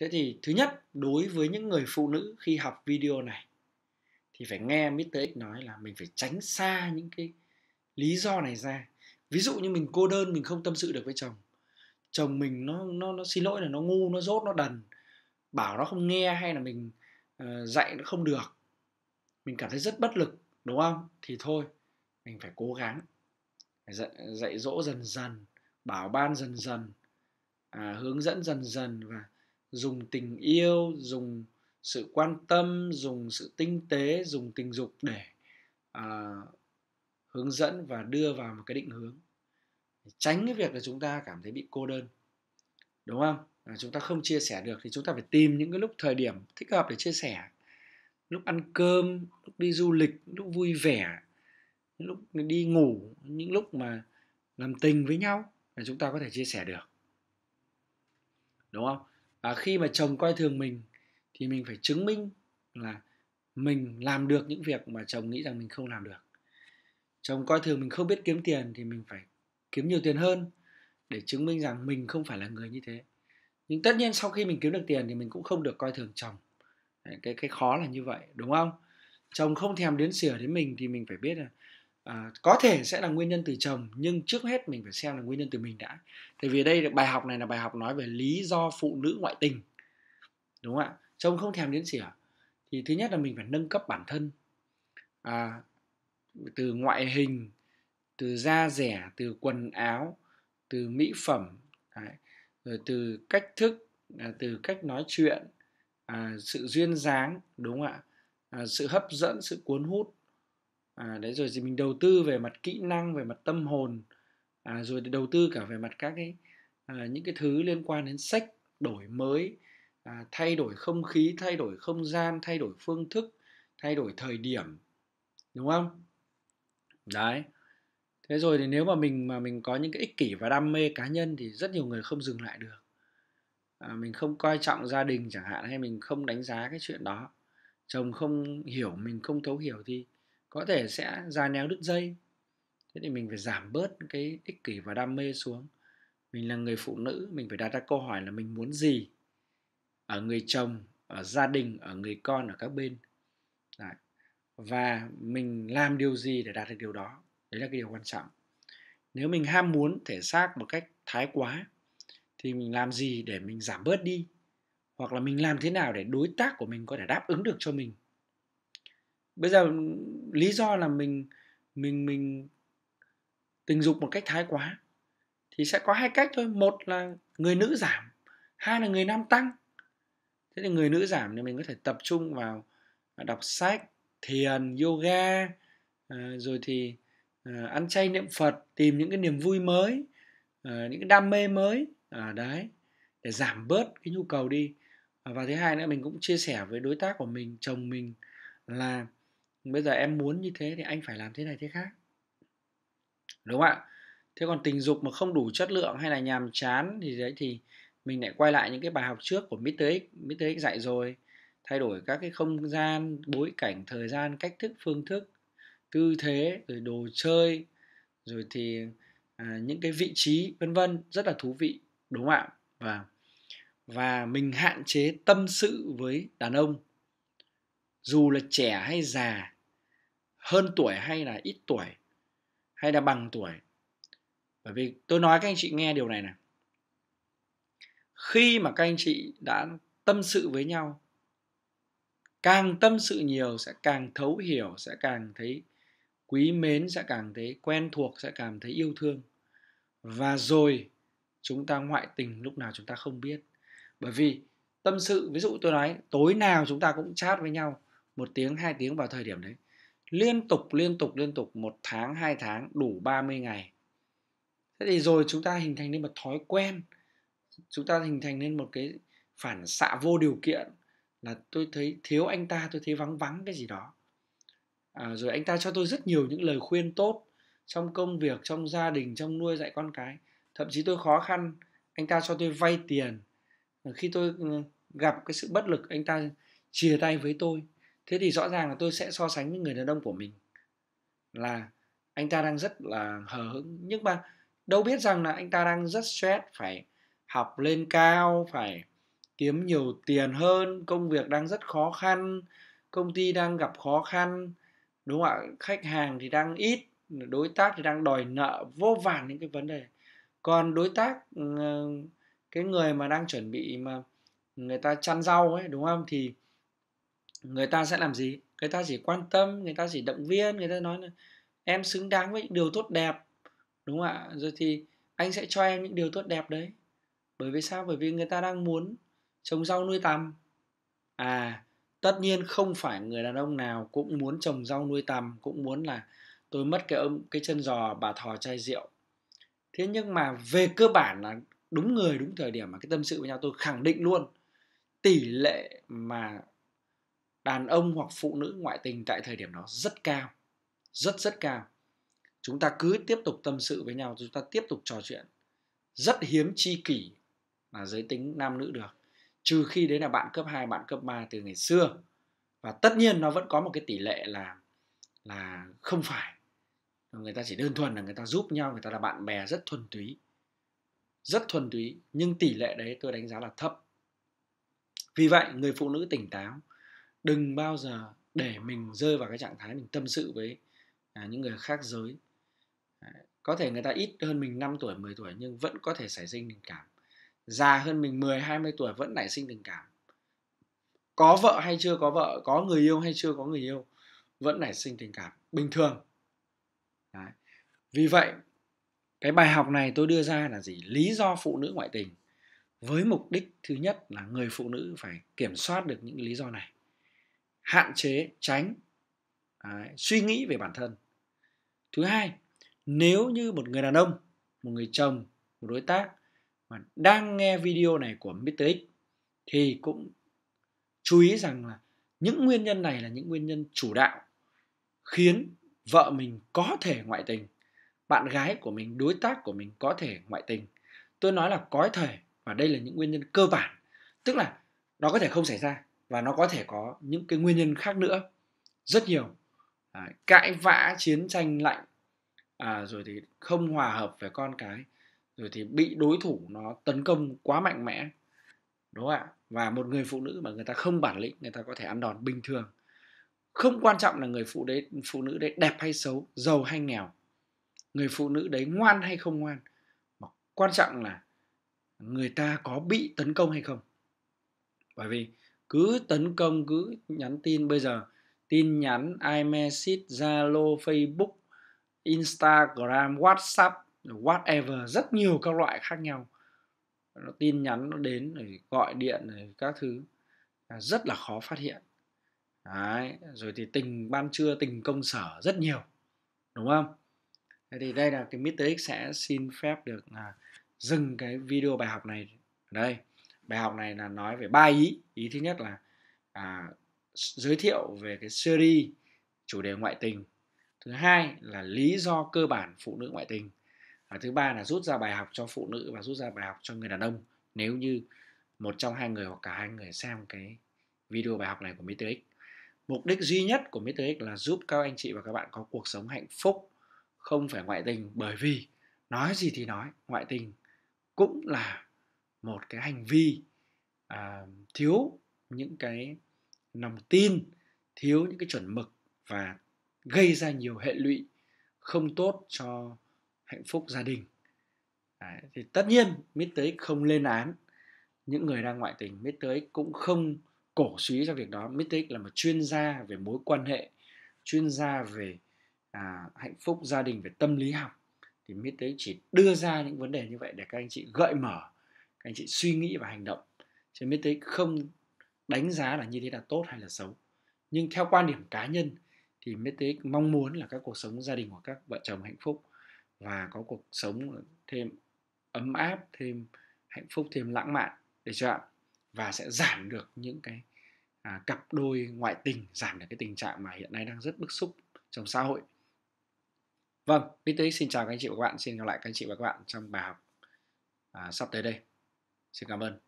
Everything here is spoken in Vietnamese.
thế thì thứ nhất đối với những người phụ nữ khi học video này thì phải nghe Mr. X nói là mình phải tránh xa những cái lý do này ra ví dụ như mình cô đơn mình không tâm sự được với chồng chồng mình nó nó nó xin lỗi là nó ngu nó dốt nó đần bảo nó không nghe hay là mình uh, dạy nó không được mình cảm thấy rất bất lực đúng không thì thôi mình phải cố gắng phải dạy, dạy dỗ dần dần bảo ban dần dần à, hướng dẫn dần dần và dùng tình yêu dùng sự quan tâm dùng sự tinh tế dùng tình dục để à, hướng dẫn và đưa vào một cái định hướng tránh cái việc là chúng ta cảm thấy bị cô đơn đúng không à, chúng ta không chia sẻ được thì chúng ta phải tìm những cái lúc thời điểm thích hợp để chia sẻ lúc ăn cơm lúc đi du lịch lúc vui vẻ lúc đi ngủ những lúc mà làm tình với nhau là chúng ta có thể chia sẻ được đúng không à, khi mà chồng coi thường mình thì mình phải chứng minh là mình làm được những việc mà chồng nghĩ rằng mình không làm được chồng coi thường mình không biết kiếm tiền thì mình phải kiếm nhiều tiền hơn để chứng minh rằng mình không phải là người như thế nhưng tất nhiên sau khi mình kiếm được tiền thì mình cũng không được coi thường chồng cái cái khó là như vậy đúng không chồng không thèm đến sửa đến mình thì mình phải biết là à, có thể sẽ là nguyên nhân từ chồng nhưng trước hết mình phải xem là nguyên nhân từ mình đã tại vì đây bài học này là bài học nói về lý do phụ nữ ngoại tình đúng không ạ chồng không thèm đến gì xỉa thì thứ nhất là mình phải nâng cấp bản thân à, từ ngoại hình từ da rẻ từ quần áo từ mỹ phẩm đấy, rồi từ cách thức à, từ cách nói chuyện à, sự duyên dáng đúng không ạ à, sự hấp dẫn sự cuốn hút à, đấy rồi thì mình đầu tư về mặt kỹ năng về mặt tâm hồn à, rồi đầu tư cả về mặt các cái à, những cái thứ liên quan đến sách đổi mới à, thay đổi không khí thay đổi không gian thay đổi phương thức thay đổi thời điểm đúng không đấy thế rồi thì nếu mà mình mà mình có những cái ích kỷ và đam mê cá nhân thì rất nhiều người không dừng lại được à, mình không coi trọng gia đình chẳng hạn hay mình không đánh giá cái chuyện đó chồng không hiểu mình không thấu hiểu thì có thể sẽ già néo đứt dây thế thì mình phải giảm bớt cái ích kỷ và đam mê xuống mình là người phụ nữ mình phải đặt ra câu hỏi là mình muốn gì ở người chồng ở gia đình ở người con ở các bên Đấy. và mình làm điều gì để đạt được điều đó đấy là cái điều quan trọng nếu mình ham muốn thể xác một cách thái quá thì mình làm gì để mình giảm bớt đi hoặc là mình làm thế nào để đối tác của mình có thể đáp ứng được cho mình bây giờ lý do là mình mình mình tình dục một cách thái quá thì sẽ có hai cách thôi một là người nữ giảm hai là người nam tăng thế thì người nữ giảm thì mình có thể tập trung vào đọc sách thiền yoga ờ, rồi thì ờ, ăn chay niệm phật tìm những cái niềm vui mới ờ, những cái đam mê mới ở đấy để giảm bớt cái nhu cầu đi và thứ hai nữa mình cũng chia sẻ với đối tác của mình chồng mình là bây giờ em muốn như thế thì anh phải làm thế này thế khác đúng không ạ thế còn tình dục mà không đủ chất lượng hay là nhàm chán thì đấy thì mình lại quay lại những cái bài học trước của Mr. X Mr. X dạy rồi thay đổi các cái không gian bối cảnh thời gian cách thức phương thức tư thế rồi đồ chơi rồi thì à, những cái vị trí vân vân rất là thú vị đúng không ạ và và mình hạn chế tâm sự với đàn ông dù là trẻ hay già hơn tuổi hay là ít tuổi hay là bằng tuổi bởi vì tôi nói các anh chị nghe điều này này khi mà các anh chị đã tâm sự với nhau càng tâm sự nhiều sẽ càng thấu hiểu sẽ càng thấy quý mến sẽ càng thấy quen thuộc sẽ cảm thấy yêu thương và rồi chúng ta ngoại tình lúc nào chúng ta không biết bởi vì tâm sự ví dụ tôi nói tối nào chúng ta cũng chat với nhau một tiếng hai tiếng vào thời điểm đấy liên tục liên tục liên tục một tháng hai tháng đủ 30 ngày thế thì rồi chúng ta hình thành nên một thói quen chúng ta hình thành nên một cái phản xạ vô điều kiện là tôi thấy thiếu anh ta tôi thấy vắng vắng cái gì đó à, rồi anh ta cho tôi rất nhiều những lời khuyên tốt trong công việc trong gia đình trong nuôi dạy con cái thậm chí tôi khó khăn anh ta cho tôi vay tiền khi tôi ừ, gặp cái sự bất lực anh ta chia tay với tôi thế thì rõ ràng là tôi sẽ so sánh với người đàn ông của mình là anh ta đang rất là hờ hững nhưng mà đâu biết rằng là anh ta đang rất stress phải học lên cao phải kiếm nhiều tiền hơn công việc đang rất khó khăn công ty đang gặp khó khăn đúng không ạ khách hàng thì đang ít đối tác thì đang đòi nợ vô vàn những cái vấn đề còn đối tác ờ, cái người mà đang chuẩn bị mà người ta chăn rau ấy đúng không thì người ta sẽ làm gì người ta chỉ quan tâm người ta chỉ động viên người ta nói là em xứng đáng với những điều tốt đẹp đúng không ạ rồi thì anh sẽ cho em những điều tốt đẹp đấy bởi vì sao bởi vì người ta đang muốn trồng rau nuôi tầm à tất nhiên không phải người đàn ông nào cũng muốn trồng rau nuôi tầm cũng muốn là tôi mất cái ôm cái chân giò bà thò chai rượu thế nhưng mà về cơ bản là đúng người đúng thời điểm mà cái tâm sự với nhau tôi khẳng định luôn tỷ lệ mà đàn ông hoặc phụ nữ ngoại tình tại thời điểm đó rất cao rất rất cao chúng ta cứ tiếp tục tâm sự với nhau chúng ta tiếp tục trò chuyện rất hiếm chi kỷ là giới tính nam nữ được trừ khi đấy là bạn cấp 2, bạn cấp 3 từ ngày xưa và tất nhiên nó vẫn có một cái tỷ lệ là là không phải người ta chỉ đơn thuần là người ta giúp nhau người ta là bạn bè rất thuần túy rất thuần túy nhưng tỷ lệ đấy tôi đánh giá là thấp vì vậy người phụ nữ tỉnh táo đừng bao giờ để mình rơi vào cái trạng thái mình tâm sự với à, những người khác giới có thể người ta ít hơn mình 5 tuổi 10 tuổi nhưng vẫn có thể xảy sinh tình cảm già hơn mình 10 20 tuổi vẫn nảy sinh tình cảm có vợ hay chưa có vợ có người yêu hay chưa có người yêu vẫn nảy sinh tình cảm bình thường Đấy. vì vậy cái bài học này tôi đưa ra là gì lý do phụ nữ ngoại tình với mục đích thứ nhất là người phụ nữ phải kiểm soát được những lý do này hạn chế tránh Đấy, suy nghĩ về bản thân thứ hai nếu như một người đàn ông một người chồng một đối tác mà đang nghe video này của Mr. X thì cũng chú ý rằng là những nguyên nhân này là những nguyên nhân chủ đạo khiến vợ mình có thể ngoại tình bạn gái của mình đối tác của mình có thể ngoại tình tôi nói là có thể và đây là những nguyên nhân cơ bản tức là nó có thể không xảy ra và nó có thể có những cái nguyên nhân khác nữa rất nhiều à, cãi vã chiến tranh lạnh à, rồi thì không hòa hợp với con cái rồi thì bị đối thủ nó tấn công quá mạnh mẽ đúng không ạ và một người phụ nữ mà người ta không bản lĩnh người ta có thể ăn đòn bình thường không quan trọng là người phụ đấy phụ nữ đấy đẹp hay xấu giàu hay nghèo người phụ nữ đấy ngoan hay không ngoan mà quan trọng là người ta có bị tấn công hay không bởi vì cứ tấn công cứ nhắn tin bây giờ tin nhắn iMessage Zalo Facebook Instagram WhatsApp whatever rất nhiều các loại khác nhau nó tin nhắn nó đến rồi gọi điện rồi các thứ à, rất là khó phát hiện Đấy, rồi thì tình ban trưa tình công sở rất nhiều đúng không thế thì đây là cái Mr. X sẽ xin phép được là dừng cái video bài học này đây bài học này là nói về ba ý ý thứ nhất là à, giới thiệu về cái series chủ đề ngoại tình thứ hai là lý do cơ bản phụ nữ ngoại tình và thứ ba là rút ra bài học cho phụ nữ và rút ra bài học cho người đàn ông nếu như một trong hai người hoặc cả hai người xem cái video bài học này của Mr. X. Mục đích duy nhất của Mr. X là giúp các anh chị và các bạn có cuộc sống hạnh phúc, không phải ngoại tình bởi vì nói gì thì nói, ngoại tình cũng là một cái hành vi à, thiếu những cái lòng tin thiếu những cái chuẩn mực và gây ra nhiều hệ lụy không tốt cho hạnh phúc gia đình à, thì tất nhiên mít tới không lên án những người đang ngoại tình mít tới cũng không cổ suý cho việc đó mít tới là một chuyên gia về mối quan hệ chuyên gia về à, hạnh phúc gia đình về tâm lý học thì mít tới chỉ đưa ra những vấn đề như vậy để các anh chị gợi mở các anh chị suy nghĩ và hành động chứ mới tới không đánh giá là như thế là tốt hay là xấu nhưng theo quan điểm cá nhân thì mới tế mong muốn là các cuộc sống gia đình của các vợ chồng hạnh phúc và có cuộc sống thêm ấm áp thêm hạnh phúc thêm lãng mạn để cho ạ và sẽ giảm được những cái à, cặp đôi ngoại tình giảm được cái tình trạng mà hiện nay đang rất bức xúc trong xã hội vâng mít Tế xin chào các anh chị và các bạn xin gặp lại các anh chị và các bạn trong bài học à, sắp tới đây Se